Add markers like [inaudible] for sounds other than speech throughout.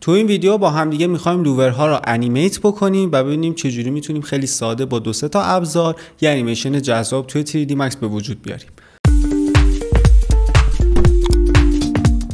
تو این ویدیو با هم دیگه میخوایم لوورها را انیمیت بکنیم و ببینیم چجوری میتونیم خیلی ساده با دو سه تا ابزار یه انیمیشن جذاب توی 3D Max به وجود بیاریم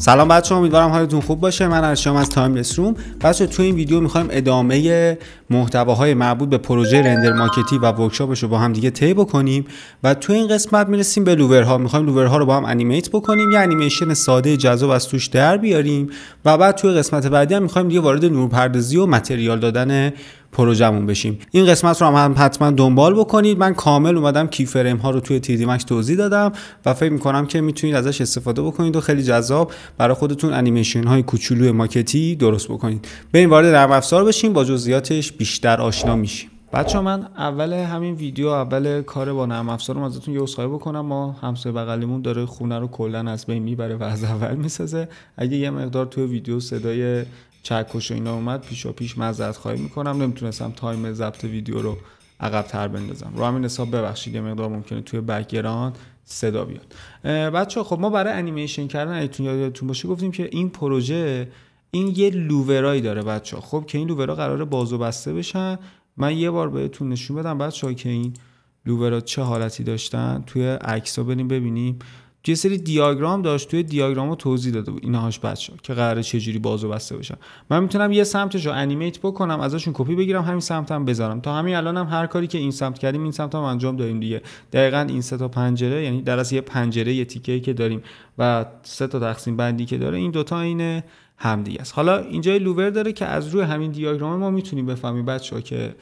سلام بچه ها امیدوارم حالتون خوب باشه من شما از تایم روم بچه تو این ویدیو میخوایم ادامه محتواهای مربوط به پروژه رندر ماکتی و ورکشاپش رو با هم دیگه طی بکنیم و تو این قسمت میرسیم به لوورها میخوایم لوورها رو با هم انیمیت بکنیم یه انیمیشن ساده جذاب از توش در بیاریم و بعد توی قسمت بعدی هم میخوایم دیگه وارد نورپردازی و متریال دادن پروژمون بشیم این قسمت رو هم حتما دنبال بکنید من کامل اومدم کی فریم ها رو توی تیدی مکس توضیح دادم و فکر میکنم که میتونید ازش استفاده بکنید و خیلی جذاب برای خودتون انیمیشن های کوچولو ماکتی درست بکنید بریم وارد نرم افزار بشیم با جزئیاتش بیشتر آشنا میشیم بچه من اول همین ویدیو اول کار با نرم افزارم ازتون یه اسخای بکنم ما همسایه بغلیمون داره خونه رو کلا از بین میبره و از اول میسازه اگه یه مقدار توی ویدیو صدای چکش و اینا اومد پیش و پیش مذرت خواهی میکنم نمیتونستم تایم ضبط ویدیو رو تر بندازم رو همین حساب ببخشید یه مقدار ممکنه توی بکگراند صدا بیاد بچه خب ما برای انیمیشن کردن ایتون یادتون باشه گفتیم که این پروژه این یه لوورایی داره بچه خب که این لوورا قراره باز و بسته بشن من یه بار بهتون نشون بدم بچه که این لوورا چه حالتی داشتن توی عکس ها بریم ببینیم یه سری دیاگرام داشت توی دیاگرامو توضیح داده بود اینهاش بچه که قراره چجوری باز و بسته بشن من میتونم یه سمتش رو انیمیت بکنم ازشون کپی بگیرم همین سمتم هم بذارم تا همین الانم هم هر کاری که این سمت کردیم این سمت هم انجام داریم دیگه دقیقا این سه تا پنجره یعنی در از یه پنجره یه تیکه که داریم و سه تا تقسیم بندی که داره این دوتا اینه همدیگه است حالا اینجا لوور داره که از روی همین دیاگرام ما میتونیم بفهمیم بچه‌ها که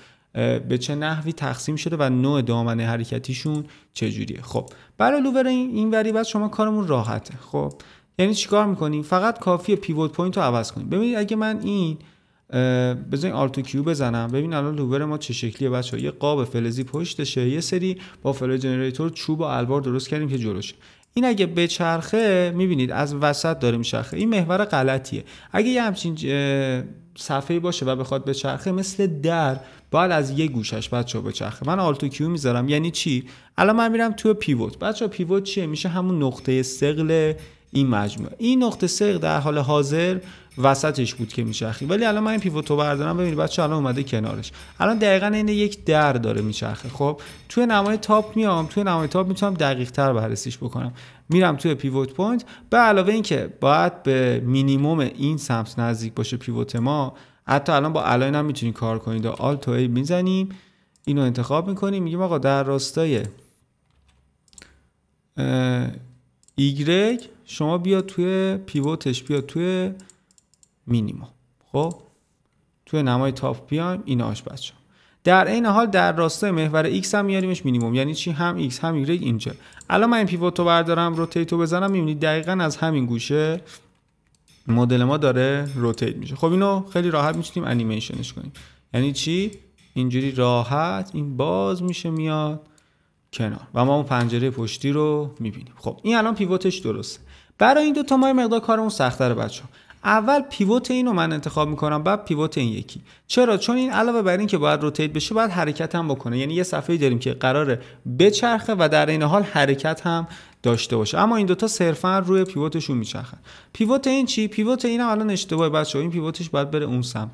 به چه نحوی تقسیم شده و نوع دامنه حرکتیشون چجوریه خب برای لوور این وری بعد شما کارمون راحته خب یعنی چیکار میکنیم فقط کافی پیوت پوینت رو عوض کنیم ببینید اگه من این بزنین آلتو کیو بزنم ببین الان لوور ما چه شکلیه بچه یه قاب فلزی پشتشه یه سری با فلز چوب و الوار درست کردیم که جلوشه این اگه به بچرخه میبینید از وسط داره میچرخه این محور غلطیه اگه یه همچین صفحه باشه و بخواد بچرخه مثل در باید از یه گوشش بچه ها بچرخه من آلتو کیو میذارم یعنی چی الان من میرم تو پیوت بچه ها پیوت چیه میشه همون نقطه سقل این مجموعه این نقطه سقل در حال حاضر وسطش بود که میچرخی ولی الان من این رو بردارم ببینید بچه الان اومده کنارش الان دقیقا این یک در داره میچرخه خب توی نمای تاپ میام توی نمای تاپ میتونم دقیق تر بررسیش بکنم میرم توی پیوت پوینت به علاوه اینکه باید به مینیموم این سمت نزدیک باشه پیوت ما حتی الان با الاین هم میتونید کار کنید و و ای میزنیم اینو انتخاب میکنیم میگیم آقا در راستای ایگرگ شما بیا توی پیوتش بیا توی مینیموم خب توی نمای تاپ بیایم این بچه بچه. در این حال در راستای محور x هم میاریمش مینیموم یعنی چی هم x هم ایگرگ اینجا الان من این پیوت رو بردارم رو رو بزنم میبینید دقیقا از همین گوشه مدل ما داره روتیت میشه خب اینو خیلی راحت میتونیم انیمیشنش کنیم یعنی چی اینجوری راحت این باز میشه میاد کنار و ما اون پنجره پشتی رو میبینیم خب این الان پیوتش درسته برای این دو تا ما مقدار کارمون سختتر بچه اول پیوت اینو من انتخاب میکنم بعد پیوت این یکی چرا چون این علاوه بر که باید روتیت بشه باید حرکت هم بکنه یعنی یه صفحه داریم که قراره بچرخه و در این حال حرکت هم داشته باشه اما این دوتا صرفا روی پیوتشون میچرخن پیوت این چی پیوت هم الان اشتباهه بچه‌ها این پیوتش باید بره اون سمت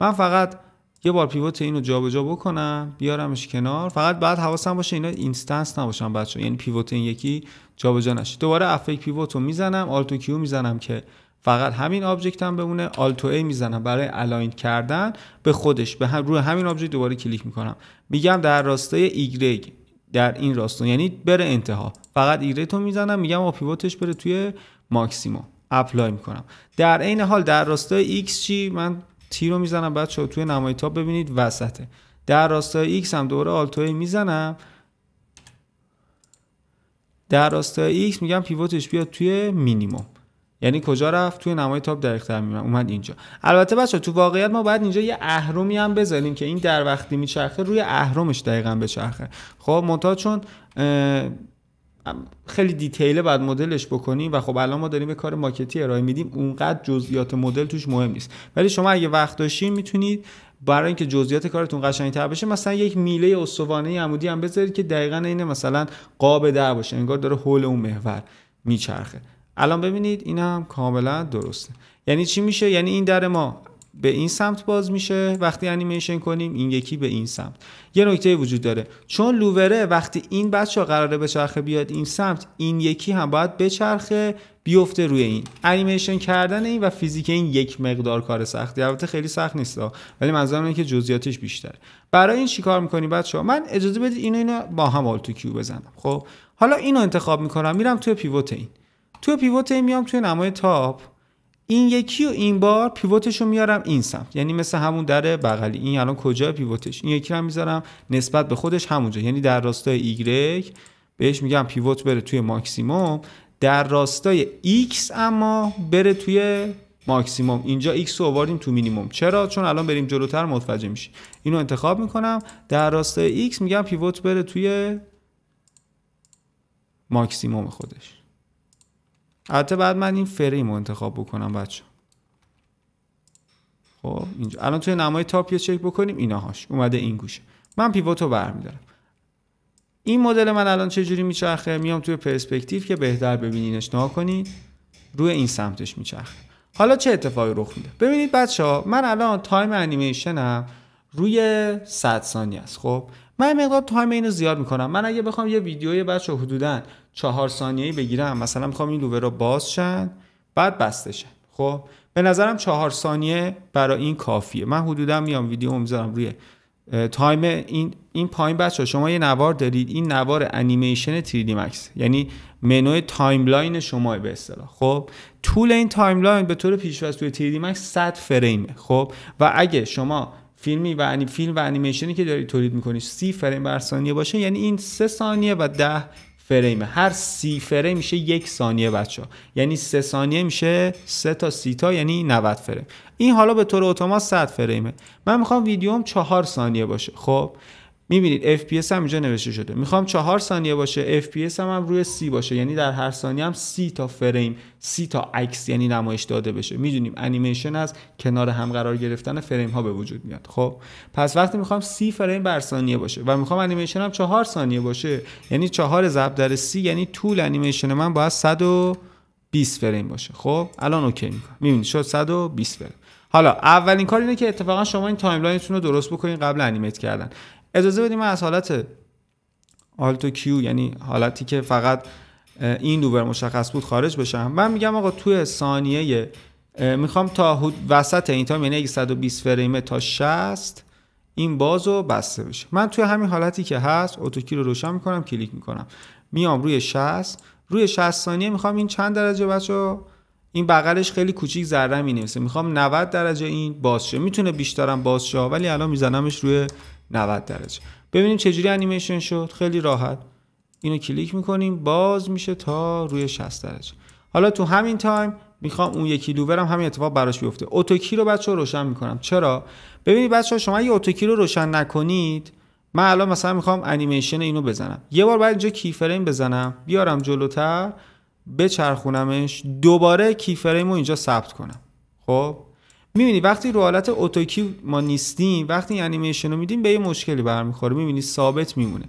من فقط یه بار پیوت اینو جابجا بکنم بیارمش کنار فقط بعد حواسم باشه اینا اینستنس نباشن بچه یعنی پیوت این یکی جابجا نشه دوباره افیک پیوت رو میزنم آلتو کیو میزنم که فقط همین آبجکت هم بمونه آلتو ای میزنم برای الاین کردن به خودش به هم روی همین آبجکت دوباره کلیک میکنم میگم در راستای ایگرگ در این راستا یعنی بره انتها فقط ایگرگ تو میزنم میگم پیوتش بره توی ماکسیمو اپلای میکنم در عین حال در راستای ایکس چی من تی رو میزنم شد توی نمای تاب ببینید وسطه در راستای ایکس هم دوره ای میزنم در راستای ایکس میگم پیوتش بیاد توی مینیمم یعنی کجا رفت توی نمای تاپ دقیق‌تر میمون اومد اینجا البته بچه تو واقعیت ما باید اینجا یه اهرمی هم بذاریم که این در وقتی میچرخه روی اهرمش دقیقا بچرخه خب متا چون خیلی دیتیله بعد مدلش بکنیم و خب الان ما داریم به کار ماکتی ارائه میدیم اونقدر جزئیات مدل توش مهم نیست ولی شما اگه وقت داشتین میتونید برای اینکه جزئیات کارتون قشنگ‌تر بشه مثلا یک میله استوانه عمودی هم بذارید که دقیقا اینه مثلا قاب در باشه انگار داره حول اون محور میچرخه الان ببینید این هم کاملا درسته یعنی چی میشه یعنی این در ما به این سمت باز میشه وقتی انیمیشن کنیم این یکی به این سمت یه نکته وجود داره چون لووره وقتی این بچه ها قراره چرخه بیاد این سمت این یکی هم باید بچرخه بیفته روی این انیمیشن کردن این و فیزیک این یک مقدار کار سختی البته خیلی سخت نیست ولی منظورم اینه که جزئیاتش بیشتر برای این چیکار میکنی بچه ها من اجازه بدید اینو اینو با هم آلتو کیو بزنم خب حالا اینو انتخاب میکنم میرم توی پیوت این توی پیوت میام توی نمای تاپ این یکی و این بار پیوتش رو میارم این سمت یعنی مثل همون در بغلی این الان کجا پیوتش این یکی رو میذارم نسبت به خودش همونجا یعنی در راستای ایگرگ بهش میگم پیوت بره توی ماکسیموم در راستای ایکس اما بره توی ماکسیموم اینجا ایکس رو آوردیم تو مینیموم چرا چون الان بریم جلوتر متوجه میشی اینو انتخاب میکنم در راستای ایکس میگم پیوت بره توی ماکسیموم خودش البته بعد من این فریم رو انتخاب بکنم بچه خب اینجا الان توی نمای تاپ یه چک بکنیم هاش اومده این گوشه من پیوتو رو برمیدارم این مدل من الان چجوری جوری میچرخه میام توی پرسپکتیو که بهتر ببینینش نها کنید روی این سمتش میچرخه حالا چه اتفاقی رخ میده ببینید بچه ها من الان تایم انیمیشنم روی 100 ثانیه است خب من مقدار تایم اینو زیاد میکنم من اگه بخوام یه ویدیوی بچه حدودا چهار ای بگیرم مثلا میخوام این لوبه رو باز شن بعد بسته شن خب به نظرم چهار ثانیه برای این کافیه من حدودا میام ویدیو میذارم روی تایم این این پایین بچه شما یه نوار دارید این نوار انیمیشن تریدی مکس یعنی منوی تایملاین شما به اصطلاح خب طول این تایملاین به طور پیشواز توی 3D 100 فریمه خب و اگه شما فیلمی و فیلم و انیمیشنی که داری تولید میکنی سی فریم بر ثانیه باشه یعنی این سه ثانیه و ده فریمه هر سی فریم میشه یک ثانیه بچه یعنی سه ثانیه میشه سه تا سی تا یعنی 90 فریم این حالا به طور اتومات 100 فریمه من میخوام ویدیوم چهار ثانیه باشه خب میبینید FPS هم اینجا نوشته شده میخوام چهار ثانیه باشه FPS هم, هم روی سی باشه یعنی در هر ثانیه هم سی تا فریم سی تا عکس یعنی نمایش داده بشه میدونیم انیمیشن از کنار هم قرار گرفتن فریم ها به وجود میاد خب پس وقتی میخوام سی فریم بر ثانیه باشه و میخوام انیمیشن هم چهار ثانیه باشه یعنی چهار ضرب در سی یعنی طول انیمیشن من باید 120 فریم باشه خب الان اوکی میکنم میبینید شد 120 فریم حالا اولین کار اینه که اتفاقا شما این تایملاینتون رو درست بکنین قبل انیمیت کردن اجازه بدیم من از حالت آلتو کیو یعنی حالتی که فقط این دوبر مشخص بود خارج بشم من میگم آقا توی ثانیه میخوام تا وسط این یعنی تا یعنی 120 فریمه تا 60 این باز رو بسته بشه من توی همین حالتی که هست اتوکی رو روشن میکنم کلیک میکنم میام روی 60 روی 60 ثانیه میخوام این چند درجه بچه این بغلش خیلی کوچیک ذره می نویسه میخوام 90 درجه این باز شه میتونه بیشترم باز شه ولی الان میزنمش روی 90 درجه ببینیم چجوری انیمیشن شد خیلی راحت اینو کلیک میکنیم باز میشه تا روی 60 درجه حالا تو همین تایم میخوام اون یکی لوورم همین اتفاق براش بیفته اتوکی رو بچه رو روشن میکنم چرا ببینید بچه شما اگه اتوکی رو روشن نکنید من الان مثلا میخوام انیمیشن اینو بزنم یه بار باید اینجا کیفریم بزنم بیارم جلوتر بچرخونمش دوباره کیفریم رو اینجا ثبت کنم خب میبینی وقتی رو حالت اتوکی ما نیستیم وقتی این انیمیشن رو میدیم به یه مشکلی برمیخوره میبینی ثابت میمونه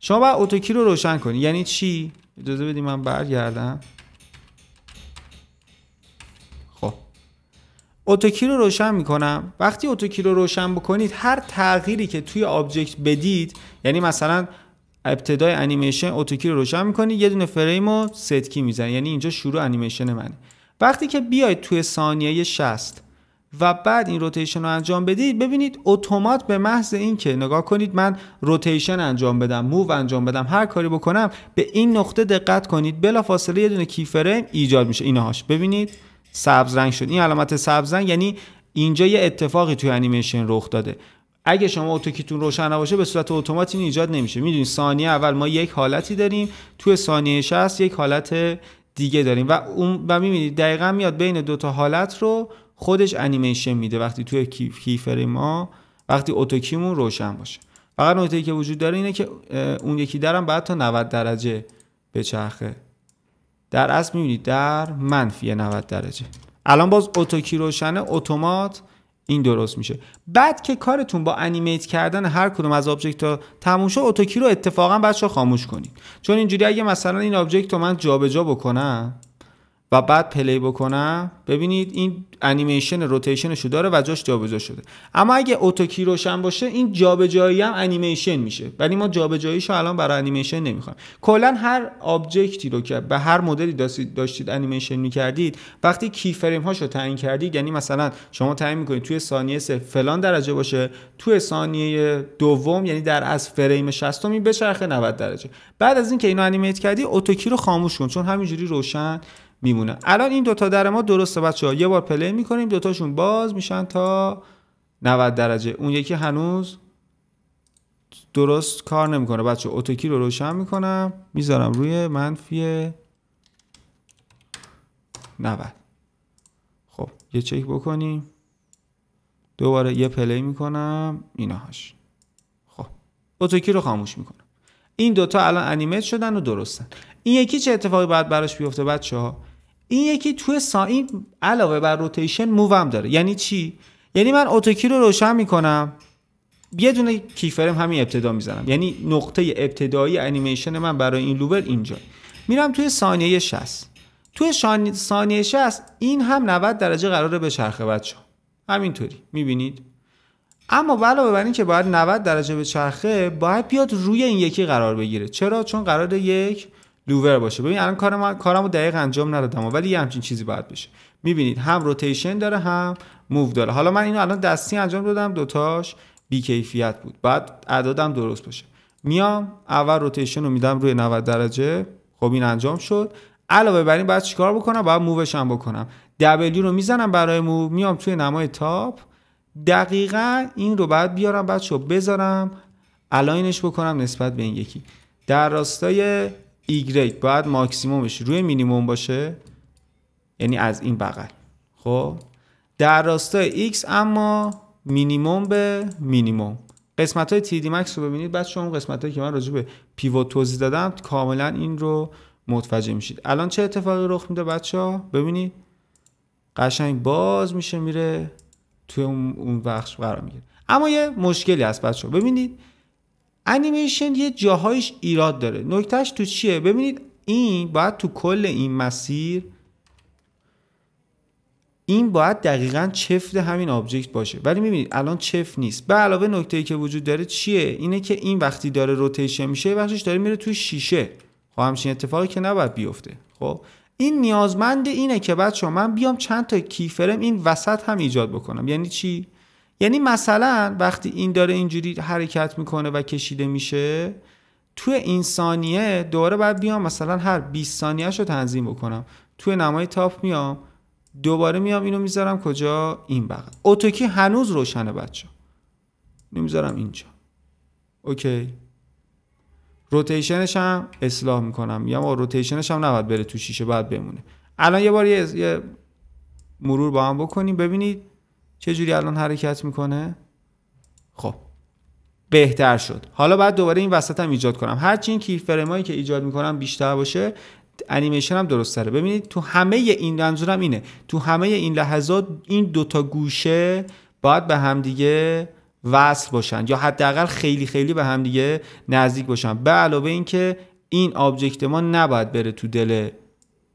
شما باید اتوکی رو روشن کنی یعنی چی اجازه بدیم من برگردم خب اتوکی رو روشن میکنم وقتی اتوکی رو روشن بکنید هر تغییری که توی آبجکت بدید یعنی مثلا ابتدای انیمیشن اتوکی رو روشن می‌کنی یه دونه فریم رو ستکی کی یعنی اینجا شروع انیمیشن منه وقتی که بیاید توی ثانیه 60 و بعد این روتیشن رو انجام بدید ببینید اتومات به محض اینکه نگاه کنید من روتیشن انجام بدم موو انجام بدم هر کاری بکنم به این نقطه دقت کنید بلافاصله یه دونه کی ایجاد میشه هاش ببینید سبز رنگ شد این علامت سبز رنگ یعنی اینجا یه اتفاقی توی انیمیشن رخ داده اگه شما اتوکیتون روشن نباشه به صورت اتومات این ایجاد نمیشه میدونید ثانیه اول ما یک حالتی داریم توی ثانیه 60 یک حالت دیگه داریم و اون و میبینید دقیقا میاد بین دو تا حالت رو خودش انیمیشن میده وقتی توی کیفر ما وقتی اوتوکیمون روشن باشه فقط نکته که وجود داره اینه که اون یکی درم بعد تا 90 درجه بچرخه در اصل میبینید در منفی 90 درجه الان باز اتوکی روشنه اتومات این درست میشه بعد که کارتون با انیمیت کردن هر کدوم از آبجکت ها تموم شد اتوکی رو اتفاقا بچه خاموش کنید چون اینجوری اگه مثلا این آبجکت رو من جابجا بکنم و بعد پلی بکنم ببینید این انیمیشن روتیشنشو داره و جاش جابجا شده اما اگه کی روشن باشه این جابجایی هم انیمیشن میشه ولی ما جابجاییشو الان برای انیمیشن نمیخوایم کلا هر آبجکتی رو که به هر مدلی داشتید انیمیشن میکردید وقتی کی فریم هاشو تعیین کردید یعنی مثلا شما تعیین میکنید توی ثانیه سه فلان درجه باشه توی ثانیه دوم یعنی در از فریم 60 می بچرخه 90 درجه بعد از اینکه اینو انیمیت کردی کی رو خاموش کن چون همینجوری روشن میمونه الان این دوتا در ما درسته بچه ها یه بار پلی میکنیم دوتاشون باز میشن تا 90 درجه اون یکی هنوز درست کار نمیکنه بچه اتوکی رو روشن میکنم میذارم روی منفی 90 خب یه چک بکنیم دوباره یه پلی میکنم هاش خب اتوکی رو خاموش میکنم این دوتا الان انیمیت شدن و درستن این یکی چه اتفاقی باید براش بیفته بچه ها این یکی توی سا علاوه بر روتیشن هم داره یعنی چی یعنی من اتوکی رو روشن میکنم یه دونه کیفرم همین ابتدا میزنم یعنی نقطه ابتدایی انیمیشن من برای این لوور اینجا میرم توی ثانیه 60 توی ثانیه 60 این هم 90 درجه قراره به چرخه بچه همینطوری میبینید اما علاوه بر که باید 90 درجه به چرخه باید بیاد روی این یکی قرار بگیره چرا چون قرار یک لوور باشه ببین الان کار من کارمو دقیق انجام ندادم ولی یه همچین چیزی باید بشه میبینید هم روتیشن داره هم موو داره حالا من اینو الان دستی انجام دادم دوتاش بیکیفیت بود بعد عدادم درست باشه میام اول روتیشن رو میدم روی 90 درجه خب این انجام شد علاوه بر این باید چیکار بکنم بعد مووش هم بکنم دبلیو رو میزنم برای موو میام توی نمای تاپ دقیقا این رو بعد بیارم بچه بذارم الاینش بکنم نسبت به این یکی در راستای ایگریت باید ماکسیمومش روی مینیموم باشه یعنی از این بغل خب در راستای ایکس اما مینیموم به مینیموم قسمت های تی دی مکس رو ببینید بعد شما قسمت هایی که من راجع به پیوت توضیح دادم کاملا این رو متوجه میشید الان چه اتفاقی رخ میده بچه ها ببینید قشنگ باز میشه میره توی اون بخش قرار میگیره اما یه مشکلی هست بچه ها ببینید انیمیشن یه جاهایش ایراد داره نکتهش تو چیه ببینید این باید تو کل این مسیر این باید دقیقا چفت همین آبجکت باشه ولی میبینید الان چفت نیست به علاوه نکته که وجود داره چیه اینه که این وقتی داره روتیشن میشه بخشش داره میره تو شیشه خب همچین اتفاقی که نباید بیفته خب این نیازمند اینه که بچه من بیام چند تا کیفرم این وسط هم ایجاد بکنم یعنی چی یعنی مثلا وقتی این داره اینجوری حرکت میکنه و کشیده میشه توی این ثانیه دوباره باید بیام مثلا هر 20 ثانیهش رو تنظیم بکنم توی نمای تاپ میام دوباره میام اینو میذارم کجا این بغل اتوکی هنوز روشنه بچه نمیذارم اینجا اوکی روتیشنش هم اصلاح میکنم یا ما روتیشنش هم نباید بره تو شیشه بعد بمونه الان یه بار یه مرور با هم بکنیم ببینید جوری الان حرکت میکنه خب بهتر شد حالا بعد دوباره این وسط هم ایجاد کنم هرچی این کی که ایجاد میکنم بیشتر باشه انیمیشن هم درست تره ببینید تو همه این منظورم اینه تو همه این لحظات این دوتا گوشه باید به همدیگه وصل باشن یا حداقل خیلی خیلی به همدیگه نزدیک باشن به علاوه اینکه این آبجکت ما نباید بره تو دل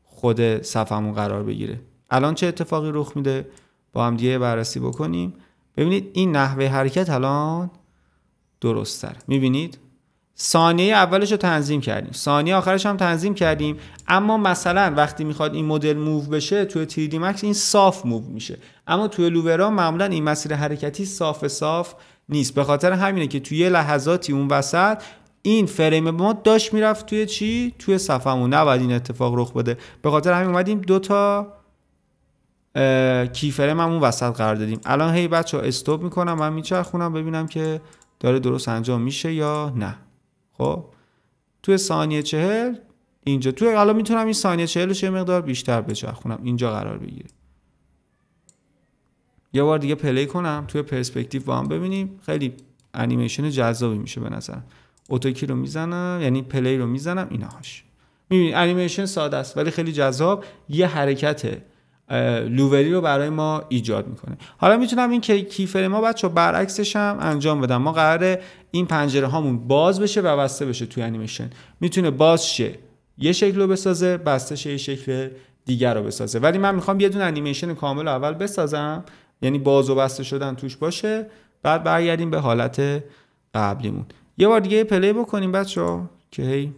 خود صفمون قرار بگیره الان چه اتفاقی رخ میده با هم دیگه بررسی بکنیم ببینید این نحوه حرکت الان درست تر میبینید ثانیه اولش رو تنظیم کردیم ثانیه آخرش هم تنظیم کردیم اما مثلا وقتی میخواد این مدل موو بشه توی تریدی مکس این صاف موو میشه اما توی لوورا معمولا این مسیر حرکتی صاف صاف نیست به خاطر همینه که توی لحظاتی اون وسط این فریم ما داشت میرفت توی چی توی صفمون نباید این اتفاق رخ بده به خاطر همین اومدیم دو تا کیفره من اون وسط قرار دادیم الان هی بچه ها استوب میکنم من میچرخونم ببینم که داره درست انجام میشه یا نه خب توی ثانیه چهل اینجا توی الان میتونم این ثانیه چهل یه مقدار بیشتر بچرخونم اینجا قرار بگیره یه بار دیگه پلی کنم توی پرسپکتیو با هم ببینیم خیلی انیمیشن جذابی میشه به نظرم اوتوکی رو میزنم یعنی پلی رو میزنم اینهاش میبینی انیمیشن ساده است ولی خیلی جذاب یه حرکته لووری رو برای ما ایجاد میکنه حالا میتونم این کیفر ما بچه برعکسش هم انجام بدم ما قراره این پنجره هامون باز بشه و بسته بشه توی انیمیشن میتونه باز شه یه شکل رو بسازه بسته شه یه شکل دیگر رو بسازه ولی من میخوام یه دونه انیمیشن کامل اول بسازم یعنی باز و بسته شدن توش باشه بعد برگردیم به حالت قبلیمون یه بار دیگه پلی بکنیم بچه که هی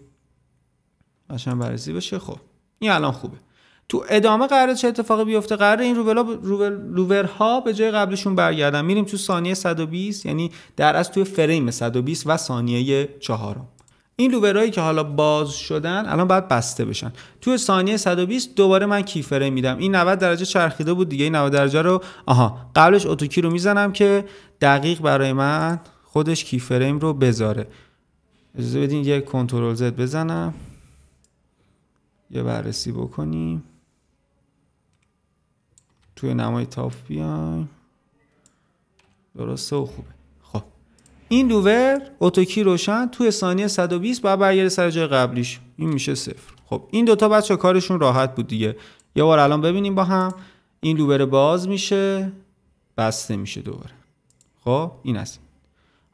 بررسی بشه خب این الان خوبه تو ادامه قرار چه اتفاقی بیفته قرار این روبلا روبل لوورها به جای قبلشون برگردن میریم تو ثانیه 120 یعنی در از توی فریم 120 و ثانیه چهارم این لوورایی که حالا باز شدن الان باید بسته بشن تو ثانیه 120 دوباره من کی فریم میدم این 90 درجه چرخیده بود دیگه این 90 درجه رو آها قبلش اتوکی رو میزنم که دقیق برای من خودش کی فریم رو بذاره اجازه بدین یه کنترل زد بزنم یه بررسی بکنیم توی نمای تاپ بیایم درسته و خوبه خب این لوور اتوکی روشن توی ثانیه 120 بعد برگرده سر جای قبلیش این میشه صفر خب این دوتا بچه کارشون راحت بود دیگه یه بار الان ببینیم با هم این لوبر باز میشه بسته میشه دوباره خب این است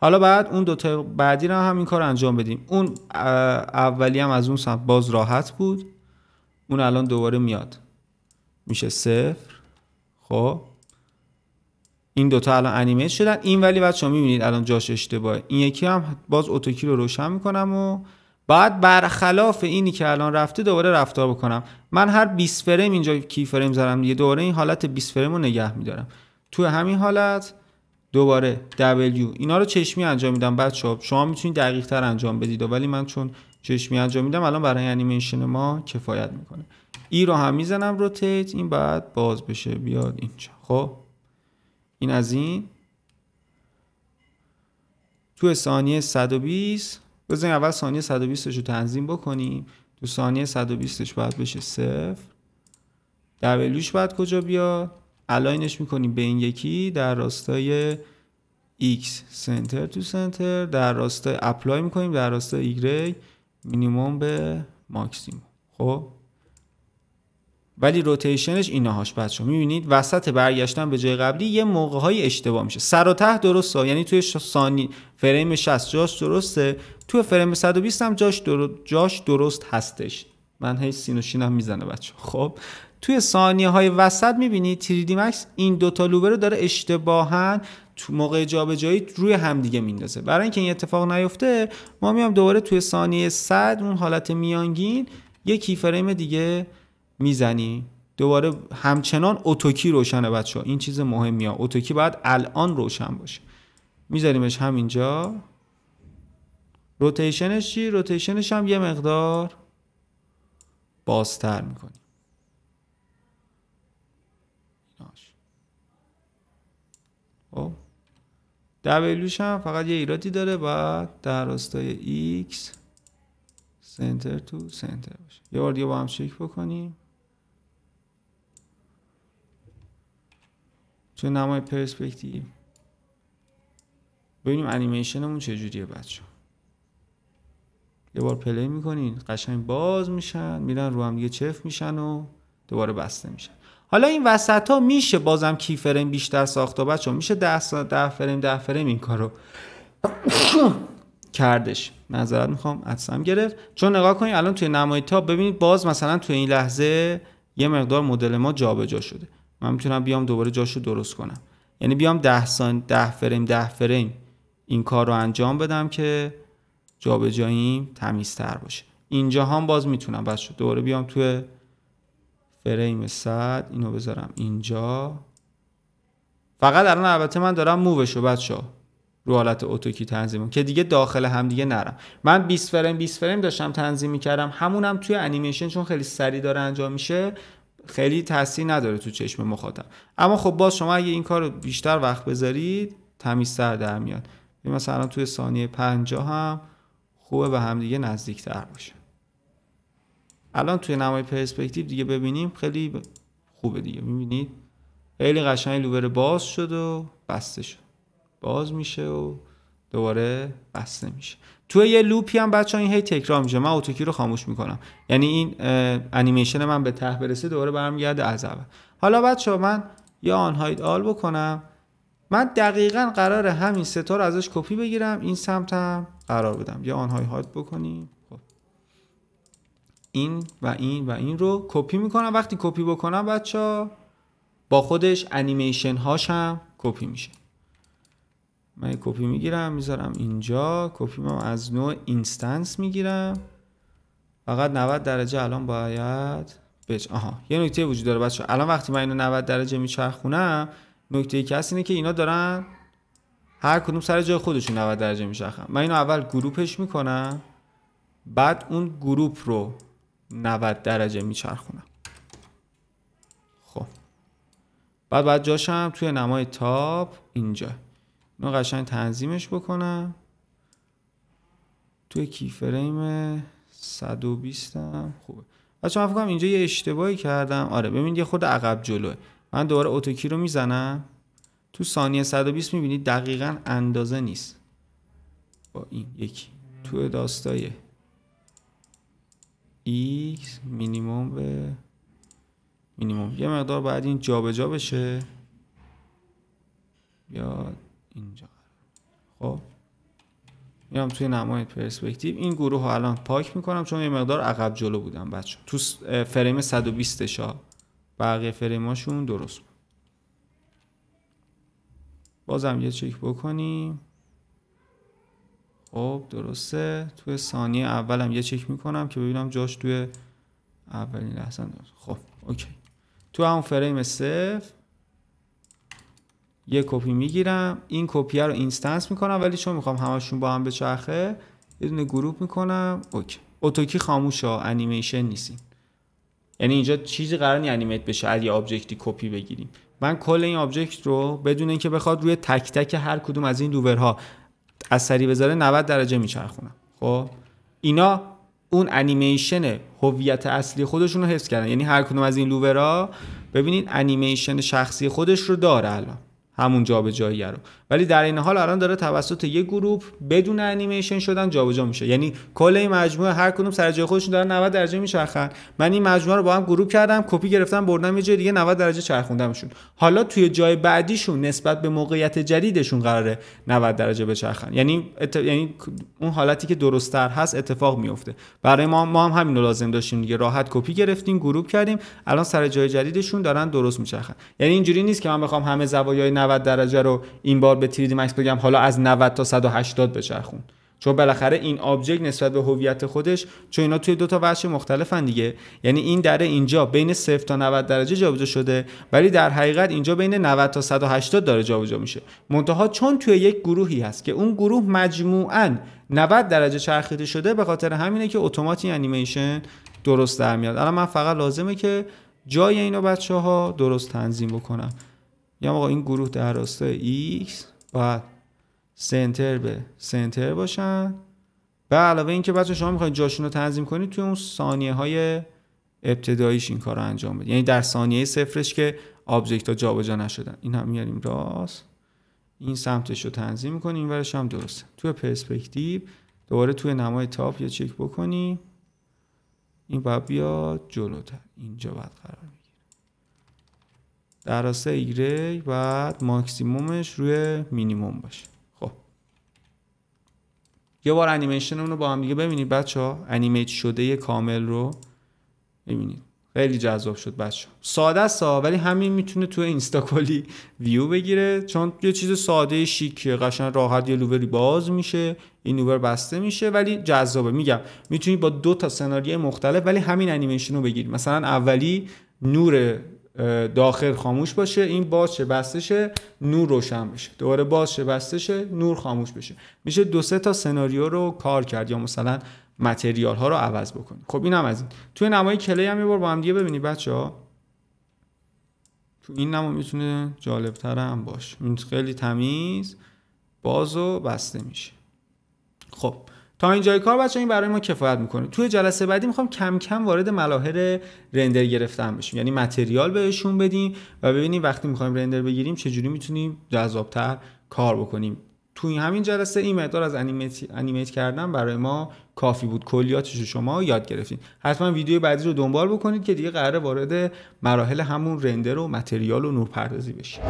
حالا بعد اون دوتا بعدی رو هم این کار انجام بدیم اون اولی هم از اون سمت باز راحت بود اون الان دوباره میاد میشه صفر خب این دوتا الان انیمیت شدن این ولی بچه ها میبینید الان جاش اشتباهه این یکی هم باز اوتوکی رو روشن میکنم و بعد برخلاف اینی که الان رفته دوباره رفتار بکنم من هر 20 فریم اینجا کی فریم زدم دیگه دوباره این حالت 20 فریم رو نگه میدارم تو همین حالت دوباره W اینا رو چشمی انجام میدم ها شما میتونید دقیق تر انجام بدید ولی من چون چشمی انجام میدم الان برای انیمیشن ما کفایت میکنه ای رو هم میزنم روتیت این بعد باز بشه بیاد اینجا خب این از این تو ثانیه 120 بزنین اول ثانیه 120 رو تنظیم بکنیم تو ثانیه 120 ش باید بشه صفر دبلیوش باید کجا بیاد الاینش میکنیم به این یکی در راستای X سنتر تو سنتر در راستای اپلای میکنیم در راستای Y مینیموم به ماکسیموم خب ولی روتیشنش اینهاش بچه میبینید وسط برگشتن به جای قبلی یه موقع های اشتباه میشه سر و ته درسته یعنی توی سانی فریم 60 جاش درسته توی فریم 120 هم جاش, جاش درست هستش من هیچ سین و میزنه بچه خب توی ثانیه های وسط میبینید 3D Max این دوتا لوبه رو داره اشتباها تو موقع جابجایی روی همدیگه میندازه برای اینکه این اتفاق نیفته ما میام دوباره توی ثانیه 100 اون حالت میانگین یه فریم دیگه میزنی دوباره همچنان اتوکی روشنه بچه این چیز ها، اتوکی باید الان روشن باشه میذاریمش همینجا روتیشنش چی؟ روتیشنش هم یه مقدار بازتر میکنیم دویلوش خب. هم فقط یه ایرادی داره بعد در راستای ایکس سنتر تو سنتر باشه یه بار دیگه با هم چک بکنیم توی نمای پرسپکتیو ببینیم انیمیشنمون چجوریه بچه یه بار پلی میکنین قشنگ باز میشن میرن رو هم دیگه چف میشن و دوباره بسته میشن حالا این وسط ها میشه بازم کی فریم بیشتر ساخته بچه میشه ده, سا... فریم ده فریم این کارو [coughs] کردش نظرت میخوام عدسم گرفت چون نگاه کنید الان توی نمای تاب ببینید باز مثلا توی این لحظه یه مقدار مدل ما جابجا جا شده من میتونم بیام دوباره جاشو درست کنم یعنی بیام 10 سان ده فریم ده فریم این کار رو انجام بدم که جابجاییم تمیزتر باشه اینجا هم باز میتونم بچه دوباره بیام توی فریم 100 اینو بذارم اینجا فقط الان البته من دارم مووشو بچه ها رو حالت اتوکی تنظیم که دیگه داخل هم دیگه نرم من 20 فریم 20 فریم داشتم تنظیم کردم. همونم توی انیمیشن چون خیلی سریع داره انجام میشه خیلی تاثیر نداره تو چشم مخاطب اما خب باز شما اگه این کار بیشتر وقت بذارید تمیزتر در میاد یعنی مثلا توی ثانیه 50 هم خوبه به همدیگه نزدیکتر باشه الان توی نمای پرسپکتیو دیگه ببینیم خیلی خوبه دیگه میبینید خیلی قشنگ لوبر باز شد و بسته شد باز میشه و دوباره بسته میشه توی یه لوپی هم بچه این هی تکرار میشه من اتوکی رو خاموش میکنم یعنی این انیمیشن من به ته برسه دوباره برمیگرده از اول حالا بچه من یا آنهاید آل بکنم من دقیقا قرار همین ستا رو ازش کپی بگیرم این هم قرار بدم یا آنهای هاید بکنیم خب. این و این و این رو کپی میکنم وقتی کپی بکنم بچه با خودش انیمیشن هاش هم کپی میشه من یک کپی میگیرم میذارم اینجا کپی ما از نوع اینستنس میگیرم فقط 90 درجه الان باید بج... آها یه نکته وجود داره بچه الان وقتی من اینو 90 درجه میچرخونم نکته ای که هست اینه که اینا دارن هر کدوم سر جای خودشون 90 درجه میچرخن من اینو اول گروپش میکنم بعد اون گروپ رو 90 درجه میچرخونم خب بعد بعد جاشم توی نمای تاپ اینجا اینو قشنگ تنظیمش بکنم توی کی فریم 120 هم خوبه بچه من کنم اینجا یه اشتباهی کردم آره ببینید یه خود عقب جلوه من دوباره اتوکی رو میزنم تو ثانیه 120 میبینید دقیقا اندازه نیست با این یکی تو داستای x مینیموم به مینیموم یه مقدار باید این جابجا جا بشه یا اینجا خب میام توی نمای پرسپکتیو این گروه رو الان پاک میکنم چون یه مقدار عقب جلو بودم بچه تو فریم 120 شا بقیه فریماشون درست بود بازم یه چک بکنیم خب درسته توی ثانیه اولم یه چک میکنم که ببینم جاش توی اولین لحظه خب اوکی تو همون فریم صفر یه کپی میگیرم این کپی رو اینستنس میکنم ولی چون میخوام همشون با هم بچرخه یه دونه گروپ میکنم اوکی اتوکی خاموشه انیمیشن نیستیم یعنی اینجا چیزی قرار نی انیمیت بشه علی یه آبجکتی کپی بگیریم من کل این آبجکت رو بدون اینکه بخواد روی تک تک هر کدوم از این لوورها اثری بذاره 90 درجه میچرخونم خب اینا اون انیمیشن هویت اصلی خودشون رو حفظ کردن یعنی هر کدوم از این لوورها ببینید انیمیشن شخصی خودش رو داره الان همون جابجایی رو ولی در این حال الان داره توسط یه گروپ بدون انیمیشن شدن جابجا میشه یعنی کل این مجموعه هر کدوم سر جای خودشون دارن 90 درجه میچرخن من این مجموعه رو با هم گروپ کردم کپی گرفتم بردم یه جای دیگه 90 درجه چرخوندمشون حالا توی جای بعدیشون نسبت به موقعیت جدیدشون قراره 90 درجه بچرخن یعنی ات... یعنی اون حالتی که درستتر هست اتفاق میفته برای ما ما هم همین رو لازم داشتیم دیگه راحت کپی گرفتیم گروپ کردیم الان سر جای جدیدشون دارن درست میچرخن یعنی اینجوری نیست که من بخوام همه زوایای 90 درجه رو این بار به 3D Max بگم حالا از 90 تا 180 بچرخون چون بالاخره این آبجکت نسبت به هویت خودش چون اینا توی دو تا وجه مختلفن دیگه یعنی این دره اینجا بین 0 تا 90 درجه جابجا شده ولی در حقیقت اینجا بین 90 تا 180 داره جابجا میشه منتها چون توی یک گروهی هست که اون گروه مجموعاً 90 درجه چرخیده شده به خاطر همینه که اتوماتیک انیمیشن درست در میاد الان من فقط لازمه که جای اینو بچه ها درست تنظیم بکنم میگم آقا این گروه در راستای X باید سنتر به سنتر باشن و علاوه اینکه بچه شما میخواید جاشون رو تنظیم کنید توی اون ثانیه های ابتداییش این کار رو انجام بدید یعنی در ثانیه صفرش که آبجکت ها جابجا نشدن این هم میاریم راست این سمتش رو تنظیم میکنیم این ورش هم درسته توی پرسپکتیو دوباره توی نمای تاپ یا چک بکنی، این باید بیاد جلوتر اینجا باید قرار در راسته ایگری بعد ماکسیمومش روی مینیموم باشه خب یه بار انیمیشن رو با هم دیگه ببینید بچه ها انیمیت شده کامل رو ببینید خیلی جذاب شد بچه ساده است ولی همین میتونه تو اینستا کلی ویو بگیره چون یه چیز ساده شیک قشنگ راحت یه لووری باز میشه این لوور بسته میشه ولی جذابه میگم میتونی با دو تا سناریوی مختلف ولی همین انیمیشن رو بگیری مثلا اولی نور داخل خاموش باشه این باز شه بسته شه نور روشن بشه دوباره باز شه بسته شه نور خاموش بشه میشه دو سه تا سناریو رو کار کرد یا مثلا متریال ها رو عوض بکنی خب این هم از این توی نمای کلی هم یه بار با هم دیگه ببینید بچه ها تو این نما میتونه جالب تر هم باشه این خیلی تمیز باز و بسته میشه خب تا اینجای کار بچه این برای ما کفایت میکنه توی جلسه بعدی میخوام کم کم وارد مراحل رندر گرفتن بشیم یعنی متریال بهشون بدیم و ببینیم وقتی میخوایم رندر بگیریم چجوری میتونیم جذابتر کار بکنیم توی همین جلسه این مقدار از انیمیت, انیمیت کردن برای ما کافی بود کلیاتش رو شما یاد گرفتین حتما ویدیو بعدی رو دنبال بکنید که دیگه قراره وارد مراحل همون رندر و متریال و نورپردازی بشیم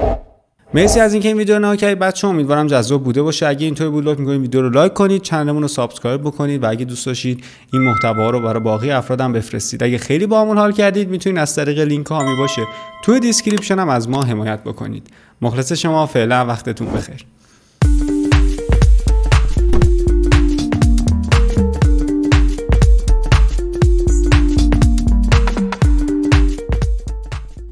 مرسی از اینکه این ویدیو رو کردید بچه‌ها امیدوارم جذاب بوده باشه اگه اینطور بود لطف می‌کنید ویدیو رو لایک کنید چنلمون رو سابسکرایب بکنید و اگه دوست داشتید این محتوا رو برای باقی افرادم بفرستید اگه خیلی باهمون حال کردید میتونید از طریق لینک ها می باشه توی دیسکریپشن هم از ما حمایت بکنید مخلص شما فعلا وقتتون بخیر